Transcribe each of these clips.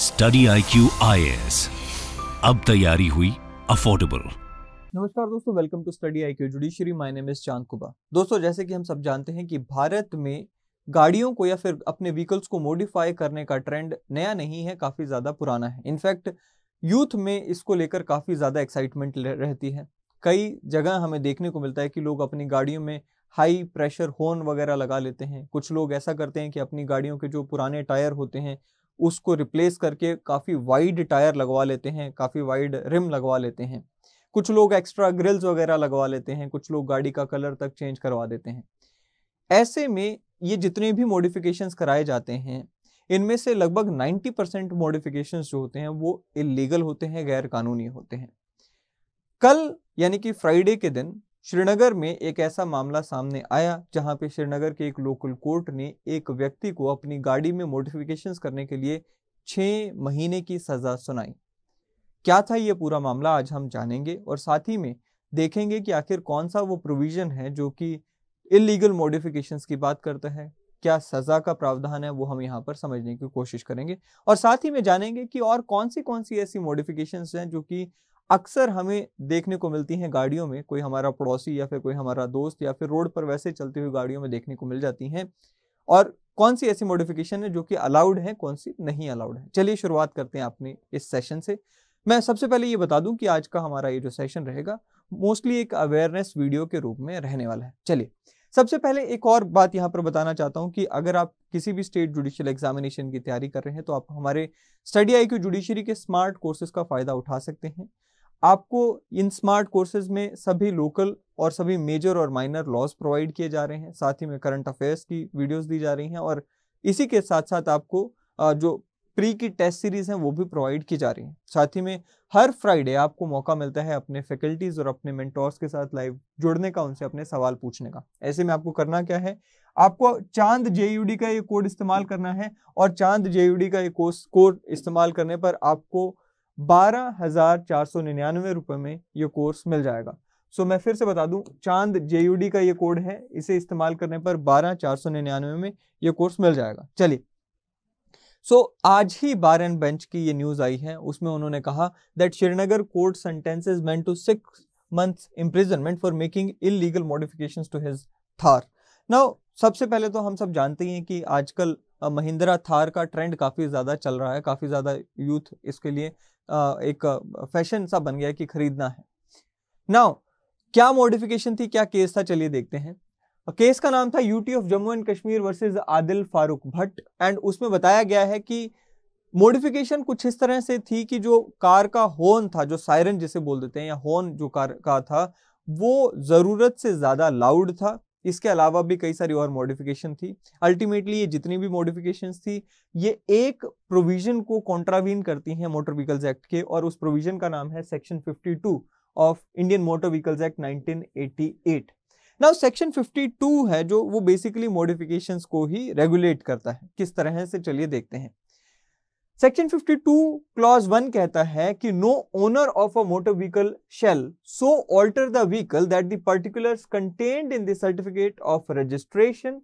Study I Q आई अब तैयारी हुई अफोर्डेबल नमस्कार दोस्तों welcome to study I Q judiciary my name is Chand कुबा दोस्तों जैसे कि हम सब जानते हैं कि भारत में गाड़ियों को या फिर अपने व्हीकल्स को मॉडिफाई करने का ट्रेंड नया नहीं है काफ़ी ज़्यादा पुराना है इनफैक्ट यूथ में इसको लेकर काफ़ी ज़्यादा एक्साइटमेंट रहती है कई जगह हमें देखने को मिलता है कि लोग अपनी गाड़ियों में हाई प्रेशर हॉर्न वगैरह लगा लेते हैं कुछ लोग ऐसा करते हैं कि अपनी गाड़ियों के जो पुराने टायर होते हैं उसको रिप्लेस करके काफ़ी वाइड टायर लगवा लेते हैं काफ़ी वाइड रिम लगवा लेते हैं कुछ लोग एक्स्ट्रा ग्रिल्स वगैरह लगवा लेते हैं कुछ लोग गाड़ी का कलर तक चेंज करवा देते हैं ऐसे में ये जितने भी मॉडिफिकेशंस कराए जाते हैं इनमें से लगभग 90 परसेंट मोडिफिकेशन जो होते हैं वो इलीगल होते हैं गैर कानूनी होते हैं कल यानी कि फ्राइडे के दिन श्रीनगर में एक ऐसा मामला सामने आया जहां पे श्रीनगर के एक लोकल कोर्ट ने एक व्यक्ति को अपनी गाड़ी में मोडिफिकेशंस करने के लिए छः महीने की सज़ा सुनाई क्या था ये पूरा मामला आज हम जानेंगे और साथ ही में देखेंगे कि आखिर कौन सा वो प्रोविज़न है जो कि इलीगल मोडिफिकेशन की बात करता है क्या सज़ा का प्रावधान है वो हम यहाँ पर समझने की कोशिश करेंगे और साथ ही में जानेंगे कि और कौन सी कौन सी ऐसी मोडिफिकेशंस हैं जो कि अक्सर हमें देखने को मिलती हैं गाड़ियों में कोई हमारा पड़ोसी या फिर कोई हमारा दोस्त या फिर रोड पर वैसे चलती हुई गाड़ियों में देखने को मिल जाती हैं और कौन सी ऐसी मॉडिफिकेशन है जो कि अलाउड है कौन सी नहीं अलाउड है चलिए शुरुआत करते हैं अपने इस सेशन से मैं सबसे पहले ये बता दूं कि आज का हमारा ये जो सेशन रहेगा मोस्टली एक अवेयरनेस वीडियो के रूप में रहने वाला है चलिए सबसे पहले एक और बात यहाँ पर बताना चाहता हूँ कि अगर आप किसी भी स्टेट जुडिशियल एग्जामिनेशन की तैयारी कर रहे हैं तो आप हमारे स्टडी आई क्यू जुडिशरी के स्मार्ट कोर्सेज का फ़ायदा उठा सकते हैं आपको इन स्मार्ट कोर्सेज में सभी लोकल और सभी मेजर और माइनर लॉज प्रोवाइड किए जा रहे हैं साथ ही में करंट अफेयर्स की वीडियोस दी जा रही हैं और इसी के साथ साथ आपको जो प्री की टेस्ट सीरीज हैं वो भी प्रोवाइड की जा रही हैं साथ ही में हर फ्राइडे आपको मौका मिलता है अपने फैकल्टीज और अपने मेंटोर्स के साथ लाइव जुड़ने का उनसे अपने सवाल पूछने का ऐसे में आपको करना क्या है आपको चांद जेयूडी का ये कोड इस्तेमाल करना है और चांद जेयूडी का ये कोर्स कोड इस्तेमाल करने पर आपको बारह हज़ार चार सौ निन्यानवे रुपए में ये कोर्स मिल जाएगा सो मैं फिर से बता दूं चांद जे का ये कोड है इसे इस्तेमाल करने पर बारह चार सौ निन्यानवे में ये कोर्स मिल जाएगा चलिए सो so, आज ही बार एंड बेंच की ये न्यूज़ आई है उसमें उन्होंने कहा that Srinagar court sentence is meant to six months imprisonment for making legal modification to his Thar now सबसे पहले तो हम सब जानते हैं कि आजकल महिंद्रा थार का ट्रेंड काफ़ी ज़्यादा चल रहा है काफ़ी ज़्यादा यूथ इसके लिए एक फैशन सा बन गया कि खरीदना है नाउ क्या मॉडिफिकेशन थी क्या केस था चलिए देखते हैं केस का नाम था UT of Jammu and Kashmir versus Adil Farooq Bhat and उसमें बताया गया है कि मॉडिफिकेशन कुछ इस तरह से थी कि जो कार का हॉर्न था जो सायरन जिसे बोल देते हैं या हॉर्न जो कार का था वो ज़रूरत से ज़्यादा लाउड था इसके अलावा भी कई सारी और मॉडिफिकेशन थी अल्टीमेटली ये जितनी भी मॉडिफिकेशंस थी ये एक प्रोविजन को कॉन्ट्रावीन करती हैं मोटर व्हीकल्स एक्ट के और उस प्रोविजन का नाम है section 52 of Indian motor vehicles act 1988 now section 52 है जो वो बेसिकली मॉडिफिकेशंस को ही रेगुलेट करता है किस तरह से चलिए देखते हैं सेक्शन 52 क्लॉज वन कहता है कि no owner of a motor vehicle shall so alter the vehicle that the particulars contained in the certificate of registration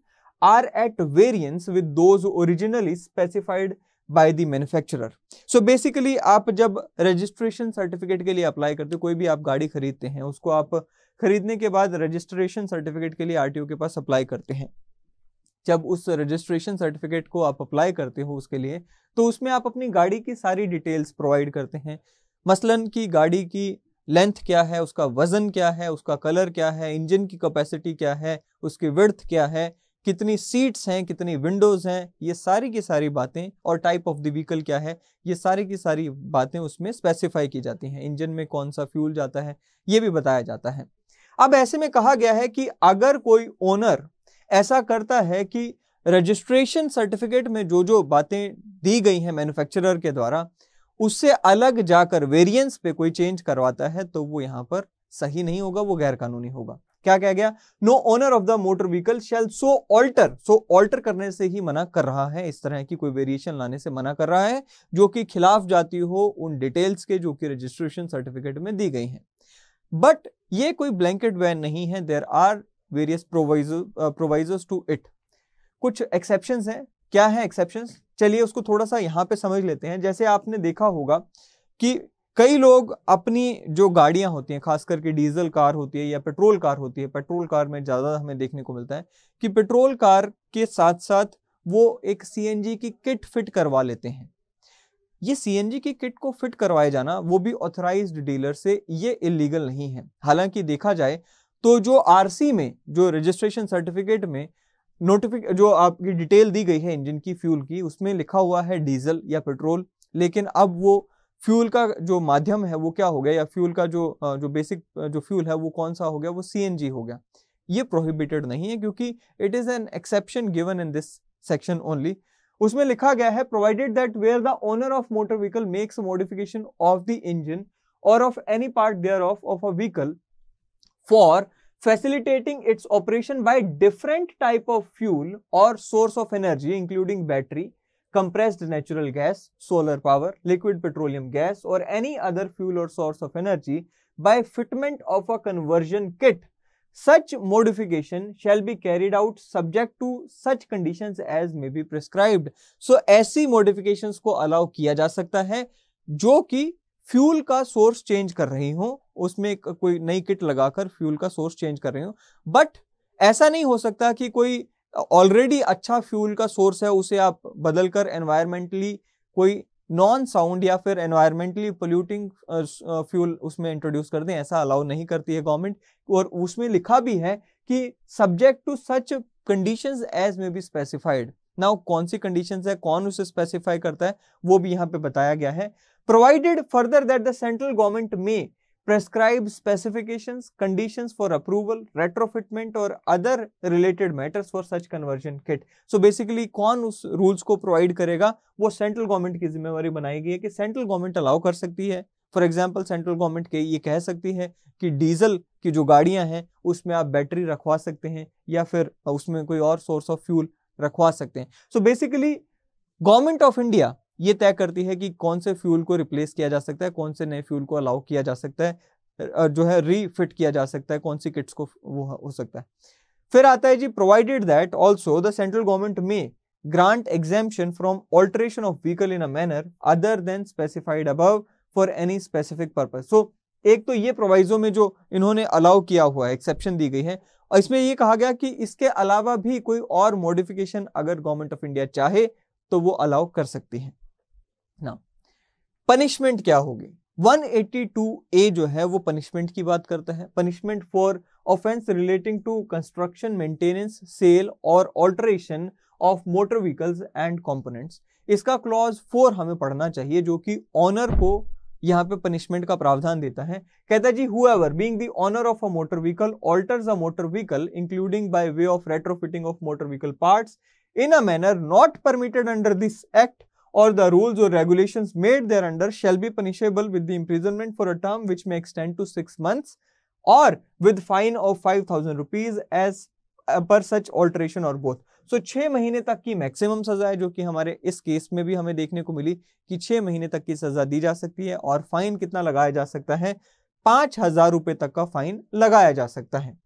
are at variance with those originally specified by the manufacturer so basically आप जब registration certificate के लिए apply करते हो कोई भी आप गाड़ी खरीदते हैं उसको आप खरीदने के बाद रजिस्ट्रेशन सर्टिफिकेट के लिए आरटीओ के पास अप्लाई करते हैं जब उस रजिस्ट्रेशन सर्टिफिकेट को आप अप्लाई करते हो उसके लिए तो उसमें आप अपनी गाड़ी की सारी डिटेल्स प्रोवाइड करते हैं मसलन की गाड़ी की लेंथ क्या है उसका वज़न क्या है उसका कलर क्या है इंजन की कैपेसिटी क्या है उसकी विर्थ क्या है कितनी सीट्स हैं कितनी विंडोज़ हैं ये सारी की सारी बातें और टाइप ऑफ द व्हीकल क्या है ये सारी की सारी बातें उसमें स्पेसिफाई की जाती हैं इंजन में कौन सा फ्यूल जाता है ये भी बताया जाता है अब ऐसे में कहा गया है कि अगर कोई ओनर ऐसा करता है कि रजिस्ट्रेशन सर्टिफिकेट में जो जो बातें दी गई हैं मैन्युफैक्चरर के द्वारा उससे अलग जाकर वेरिएंस पे कोई चेंज करवाता है तो वो यहां पर सही नहीं होगा वो गैर कानूनी होगा क्या कह गया no owner of the motor vehicle shall so alter so alter करने से ही मना कर रहा है इस तरह की कोई वेरिएशन लाने से मना कर रहा है जो कि खिलाफ जाती हो उन डिटेल्स के जो कि रजिस्ट्रेशन सर्टिफिकेट में दी गई हैं बट ये कोई ब्लैंकेट बैन नहीं है there are various proviso provisos to it कुछ एक्सेप्शन हैं क्या है एक्सेप्शन चलिए उसको थोड़ा सा यहाँ पे समझ लेते हैं जैसे आपने देखा होगा कि कई लोग अपनी जो गाड़ियाँ होती हैं खास करके डीजल कार होती है या पेट्रोल कार होती है पेट्रोल कार में ज़्यादा हमें देखने को मिलता है कि पेट्रोल कार के साथ साथ वो एक सी की किट फिट करवा लेते हैं ये सी की किट को फिट करवाए जाना वो भी ऑथराइज्ड डीलर से ये इलीगल नहीं है हालांकि देखा जाए तो जो आरसी में जो रजिस्ट्रेशन सर्टिफिकेट में नोटिफिक जो आपकी डिटेल दी गई है इंजन की फ्यूल की उसमें लिखा हुआ है डीजल या पेट्रोल लेकिन अब वो फ्यूल का जो माध्यम है वो क्या हो गया या फ्यूल का जो जो बेसिक जो फ्यूल है वो कौन सा हो गया वो सी हो गया ये प्रोहिबिटेड नहीं है क्योंकि it is an exception given in this section only उसमें लिखा गया है provided that where the owner of motor vehicle makes modification of the engine और of any part thereof of a vehicle for facilitating its operation by different type of fuel or source of energy including battery, compressed natural gas, solar power, liquid petroleum gas or any other fuel or source of energy by fitment of a conversion kit. Such modification shall be carried out subject to such conditions as may be prescribed. So ऐसी modifications को allow किया जा सकता है जो कि fuel का source change कर रही हो उसमें कोई नई किट लगाकर फ्यूल का सोर्स चेंज कर रहे हो बट ऐसा नहीं हो सकता कि कोई ऑलरेडी अच्छा फ्यूल का सोर्स है उसे आप बदल कर एनवायरमेंटली कोई नॉन साउंड या फिर एनवायरमेंटली पोल्यूटिंग फ्यूल उसमें इंट्रोड्यूस कर दें ऐसा अलाउ नहीं करती है गवर्नमेंट और उसमें लिखा भी है कि subject to such conditions as may be specified now कौन सी कंडीशंस है कौन उसे स्पेसिफाई करता है वो भी यहाँ पे बताया गया है provided further that the central government may prescribe specifications, conditions for approval, retrofitment और other related matters for such conversion kit. So basically कौन उस rules को provide करेगा वो central government की जिम्मेवारी बनाई गई है कि central government allow कर सकती है फॉर एग्जाम्पल सेंट्रल गवर्नमेंट के ये कह सकती है कि डीजल की जो गाड़ियां हैं उसमें आप बैटरी रखवा सकते हैं या फिर उसमें कोई और सोर्स ऑफ फ्यूल रखवा सकते हैं so basically government of India ये तय करती है कि कौन से फ्यूल को रिप्लेस किया जा सकता है कौन से नए फ्यूल को अलाउ किया जा सकता है जो है रीफिट किया जा सकता है कौन सी किट्स को वो हो सकता है फिर आता है जी provided that also the central government may grant exemption from alteration of vehicle in a manner other than specified above for any specific purpose so एक तो ये प्रोवाइजो में जो इन्होंने अलाउ किया हुआ है एक्सेप्शन दी गई है और इसमें ये कहा गया कि इसके अलावा भी कोई और मॉडिफिकेशन अगर गवर्नमेंट ऑफ इंडिया चाहे तो वो अलाउ कर सकती है ना पनिशमेंट क्या होगी 182 ए जो है वो पनिशमेंट की बात करता है punishment for offence relating to construction maintenance sale और alteration of motor vehicles and components इसका क्लॉज फोर हमें पढ़ना चाहिए जो कि ऑनर को यहाँ पे पनिशमेंट का प्रावधान देता है कहता है जी ever being the owner of a motor vehicle alters a motor vehicle including by way of retrofitting of motor vehicle parts in a manner not permitted under this act or the rules or regulations made thereunder shall be punishable with the imprisonment for a term which may extend to 6 months or with fine of 5000 rupees as पर सच alteration और both so छः महीने तक की maximum सज़ा है जो कि हमारे इस केस में भी हमें देखने को मिली कि छः महीने तक की सज़ा दी जा सकती है और फाइन कितना लगाया जा सकता है पांच हज़ार रुपए तक का फाइन लगाया जा सकता है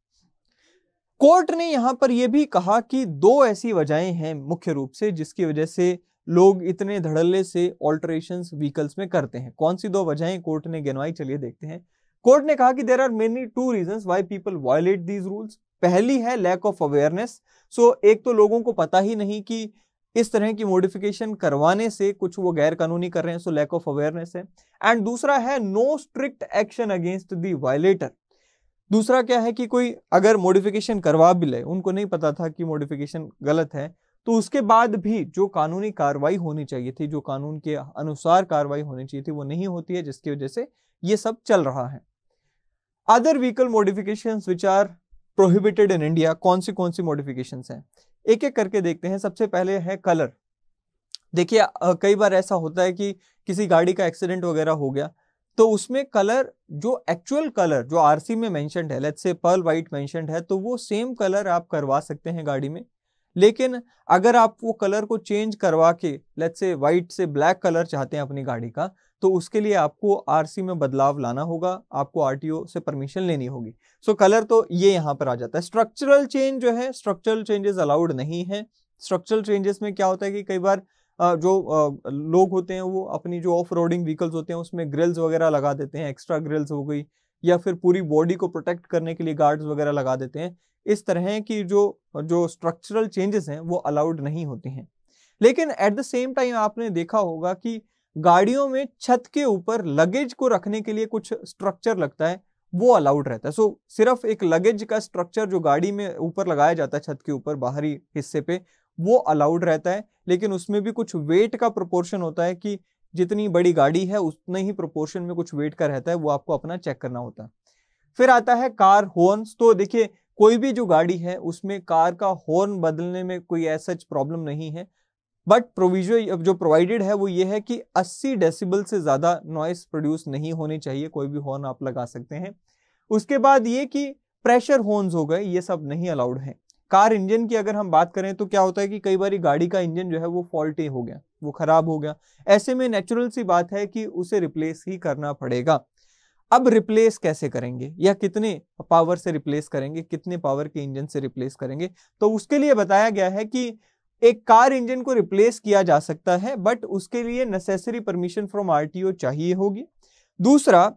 कोर्ट ने यहां पर यह भी कहा कि दो ऐसी वजहें हैं मुख्य रूप से जिसकी वजह से लोग इतने धड़ल्ले से ऑल्ट्रेशन व्हीकल्स में करते हैं कौन सी दो वजहें कोर्ट ने गिनवाई चलिए देखते हैं कोर्ट ने कहा कि there are many two reason why people violate these rules पहली है लैक ऑफ अवेयरनेस सो एक तो लोगों को पता ही नहीं कि इस तरह की मॉडिफिकेशन करवाने से कुछ वो गैर कानूनी कर रहे हैं सो लैक ऑफ अवेयरनेस है एंड दूसरा है no strict action against the violator दूसरा क्या है कि कोई अगर मॉडिफिकेशन करवा भी ले उनको नहीं पता था कि मॉडिफिकेशन गलत है तो उसके बाद भी जो कानूनी कार्रवाई होनी चाहिए थी जो कानून के अनुसार कार्रवाई होनी चाहिए थी वो नहीं होती है जिसकी वजह से ये सब चल रहा है other vehicle modification which are prohibited in India कौन सी कौन सी मॉडिफिकेशन हैं एक एक करके देखते हैं सबसे पहले है कलर देखिए कई बार ऐसा होता है कि किसी गाड़ी का एक्सीडेंट वगैरह हो गया तो उसमें कलर जो एक्चुअल कलर जो आरसी में मेंशनड है let's say pearl white mention है तो वो सेम कलर आप करवा सकते हैं गाड़ी में लेकिन अगर आप वो कलर को चेंज करवा के लेट्स से वाइट से ब्लैक कलर चाहते हैं अपनी गाड़ी का तो उसके लिए आपको आरसी में बदलाव लाना होगा आपको आरटीओ से परमिशन लेनी होगी सो so, कलर तो ये यहाँ पर आ जाता है स्ट्रक्चरल चेंज जो है स्ट्रक्चरल चेंजेस अलाउड नहीं है स्ट्रक्चरल चेंजेस में क्या होता है कि कई बार जो लोग होते हैं वो अपनी जो ऑफ रोडिंग व्हीकल्स होते हैं उसमें ग्रिल्स वगैरह लगा देते हैं एक्स्ट्रा ग्रिल्स हो गई या फिर पूरी बॉडी को प्रोटेक्ट करने के लिए गार्ड्स वगैरह लगा देते हैं इस तरह की जो जो स्ट्रक्चरल चेंजेस हैं वो अलाउड नहीं होते हैं लेकिन एट द सेम टाइम आपने देखा होगा कि गाड़ियों में छत के ऊपर लगेज को रखने के लिए कुछ स्ट्रक्चर लगता है वो अलाउड रहता है सो so, सिर्फ एक लगेज का स्ट्रक्चर जो गाड़ी में ऊपर लगाया जाता है छत के ऊपर बाहरी हिस्से पे वो अलाउड रहता है लेकिन उसमें भी कुछ वेट का प्रोपोर्शन होता है कि जितनी बड़ी गाड़ी है उतने ही प्रोपोर्शन में कुछ वेट का रहता है वो आपको अपना चेक करना होता है फिर आता है कार हॉर्न्स तो देखिए कोई भी जो गाड़ी है उसमें कार का हॉर्न बदलने में कोई ऐसा प्रॉब्लम नहीं है बट प्रोविजन जो प्रोवाइडेड है वो ये है कि 80 डेसिबल से ज़्यादा नॉइस प्रोड्यूस नहीं होने चाहिए कोई भी हॉर्न आप लगा सकते हैं उसके बाद ये कि प्रेशर हॉर्न्स हो गए ये सब नहीं अलाउड हैं कार इंजन की अगर हम बात करें तो क्या होता है कि कई बार गाड़ी का इंजन जो है वो फॉल्टी हो गया वो खराब हो गया ऐसे में नेचुरल सी बात है कि उसे रिप्लेस ही करना पड़ेगा अब रिप्लेस कैसे करेंगे या कितने पावर से रिप्लेस करेंगे कितने पावर के इंजन से रिप्लेस करेंगे तो उसके लिए बताया गया है कि एक कार इंजन को रिप्लेस किया जा सकता है बट उसके लिए नेसेसरी परमिशन फ्रॉम आरटीओ चाहिए होगी दूसरा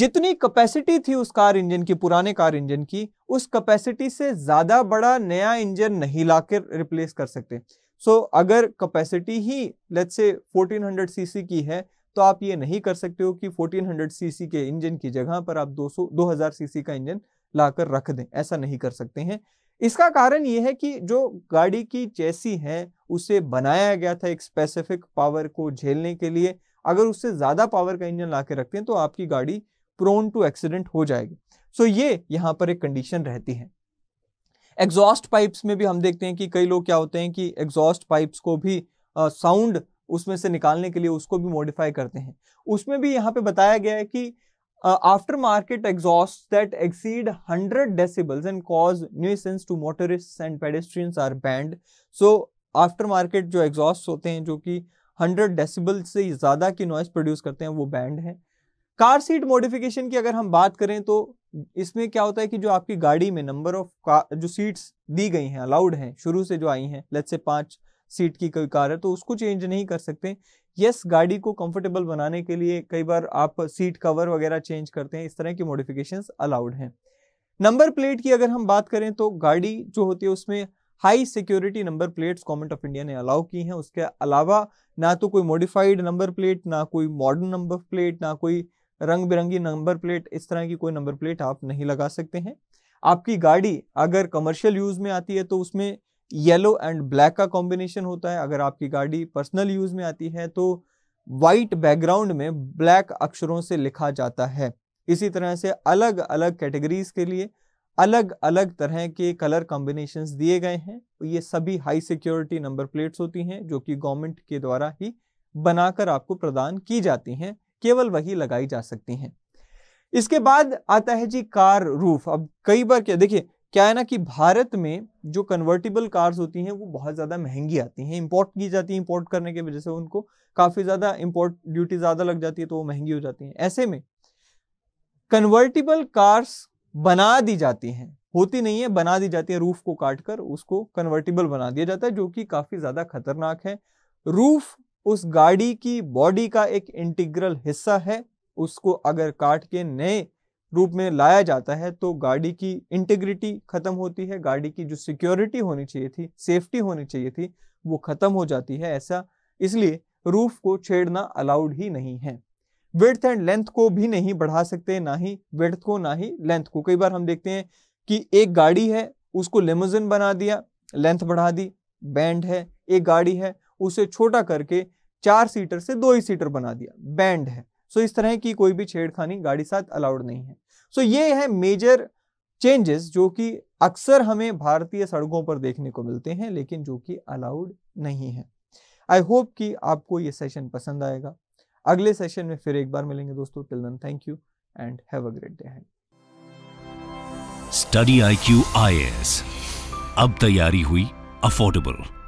जितनी कैपेसिटी थी उस कार इंजन की पुराने कार इंजन की उस कैपेसिटी से ज़्यादा बड़ा नया इंजन नहीं ला कर रिप्लेस कर सकते सो so, अगर कैपेसिटी ही लेट से 1400 सीसी की है तो आप ये नहीं कर सकते हो कि 1400 सीसी के इंजन की जगह पर आप 200 2000 सीसी का इंजन लाकर रख दें ऐसा नहीं कर सकते हैं इसका कारण ये है कि जो गाड़ी की चेसी है उसे बनाया गया था एक स्पेसिफिक पावर को झेलने के लिए अगर उससे ज़्यादा पावर का इंजन ला रखते हैं तो आपकी गाड़ी प्रोन टू एक्सीडेंट हो जाएगी सो ये यहाँ पर एक कंडीशन रहती है एग्जॉस्ट पाइप्स में भी हम देखते हैं कि कई लोग क्या होते हैं कि एग्जॉस्ट पाइप्स को भी साउंड uh, उसमें से निकालने के लिए उसको भी मॉडिफाई करते हैं उसमें भी यहाँ पे बताया गया है कि aftermarket exhaust that exceed hundred decibels and cause nuisance to motorist and pedestrians are banned so aftermarket जो एग्जॉस्ट होते हैं जो कि हंड्रेड डेसिबल से ज़्यादा की नॉइस प्रोड्यूस करते हैं वो बैंड है कार सीट मॉडिफिकेशन की अगर हम बात करें तो इसमें क्या होता है कि जो आपकी गाड़ी में नंबर ऑफ जो सीट्स दी गई हैं अलाउड हैं शुरू से जो आई हैं लेट से पांच सीट की कोई कार है तो उसको चेंज नहीं कर सकते यस yes, गाड़ी को कंफर्टेबल बनाने के लिए कई बार आप सीट कवर वगैरह चेंज करते हैं इस तरह की मॉडिफिकेशंस अलाउड हैं नंबर प्लेट की अगर हम बात करें तो गाड़ी जो होती है उसमें high security number plates government of India ने अलाउ की हैं उसके अलावा ना तो कोई मॉडिफाइड नंबर प्लेट ना कोई मॉडर्न नंबर प्लेट ना कोई रंग बिरंगी नंबर प्लेट इस तरह की कोई नंबर प्लेट आप नहीं लगा सकते हैं आपकी गाड़ी अगर कमर्शियल यूज़ में आती है तो उसमें येलो एंड ब्लैक का कॉम्बिनेशन होता है अगर आपकी गाड़ी पर्सनल यूज़ में आती है तो वाइट बैकग्राउंड में ब्लैक अक्षरों से लिखा जाता है इसी तरह से अलग अलग कैटेगरीज के लिए अलग अलग तरह के कलर कॉम्बिनेशन दिए गए हैं ये सभी हाई सिक्योरिटी नंबर प्लेट्स होती हैं जो कि गवर्नमेंट के द्वारा ही बनाकर आपको प्रदान की जाती हैं केवल वही लगाई जा सकती हैं इसके बाद आता है जी कार रूफ अब कई बार क्या देखिए क्या है ना कि भारत में जो कन्वर्टेबल कार्स होती हैं वो बहुत ज़्यादा महंगी आती हैं इंपोर्ट की जाती हैं इंपोर्ट करने की वजह से उनको काफ़ी ज़्यादा इंपोर्ट ड्यूटी ज़्यादा लग जाती है तो वो महंगी हो जाती हैं ऐसे में कन्वर्टेबल कार्स बना दी जाती हैं होती नहीं है बना दी जाती है रूफ को काट कर उसको कन्वर्टेबल बना दिया जाता है जो कि काफ़ी ज़्यादा खतरनाक है रूफ उस गाड़ी की बॉडी का एक इंटीग्रल हिस्सा है उसको अगर काट के नए रूप में लाया जाता है तो गाड़ी की इंटीग्रिटी खत्म होती है गाड़ी की जो सिक्योरिटी होनी चाहिए थी सेफ्टी होनी चाहिए थी वो खत्म हो जाती है ऐसा इसलिए रूफ को छेड़ना अलाउड ही नहीं है विड्थ एंड लेंथ को भी नहीं बढ़ा सकते ना ही विड्थ को ना ही लेंथ को कई बार हम देखते हैं कि एक गाड़ी है उसको लेमोजन बना दिया लेंथ बढ़ा दी बैंड है एक गाड़ी है उसे छोटा करके चार सीटर से दो ही सीटर बना दिया बैंड है सो इस तरह की कोई भी छेड़खानी गाड़ी साथ अलाउड नहीं है सो ये है मेजर चेंजेस जो कि अक्सर हमें भारतीय सड़कों पर देखने को मिलते हैं लेकिन जो कि अलाउड नहीं है आई होप कि आपको ये सेशन पसंद आएगा अगले सेशन में फिर एक बार मिलेंगे दोस्तों till then thank you and have a great day study I Q I S अब तैयारी हुई अफोर्डेबल